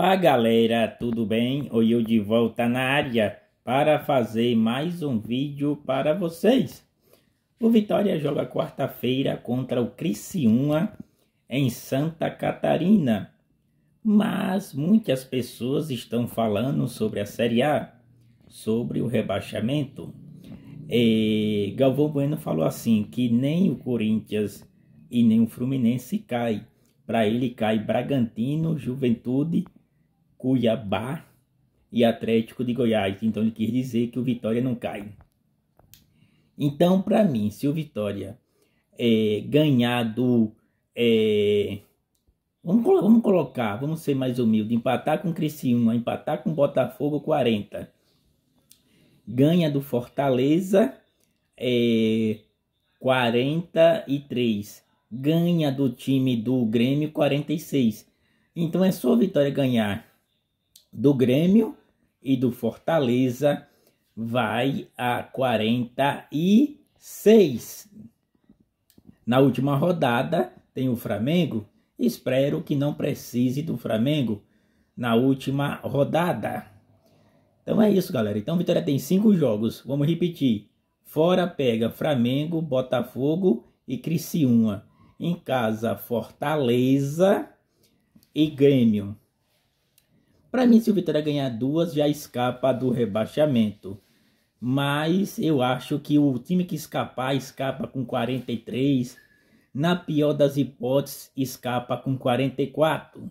Olá galera, tudo bem? Oi eu de volta na área para fazer mais um vídeo para vocês. O Vitória joga quarta-feira contra o Criciúma em Santa Catarina. Mas muitas pessoas estão falando sobre a Série A, sobre o rebaixamento. E Galvão Bueno falou assim que nem o Corinthians e nem o Fluminense cai. Para ele cai Bragantino, Juventude Cuiabá e Atlético de Goiás. Então ele quis dizer que o Vitória não cai. Então, para mim, se o Vitória é, ganhar do. É, vamos, vamos colocar, vamos ser mais humildes, empatar com o Criciúma, empatar com o Botafogo 40. Ganha do Fortaleza é, 43. Ganha do time do Grêmio 46. Então é só o Vitória ganhar do Grêmio e do Fortaleza vai a 46. Na última rodada tem o Flamengo. Espero que não precise do Flamengo na última rodada. Então é isso, galera. Então Vitória tem cinco jogos. Vamos repetir. Fora pega Flamengo, Botafogo e Criciúma. Em casa, Fortaleza e Grêmio. Para mim, se o Vitória ganhar duas, já escapa do rebaixamento. Mas eu acho que o time que escapar, escapa com 43. Na pior das hipóteses, escapa com 44.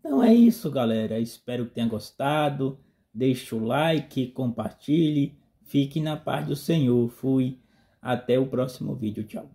Então é isso, galera. Espero que tenha gostado. Deixe o like, compartilhe. Fique na paz do Senhor. Fui. Até o próximo vídeo. Tchau.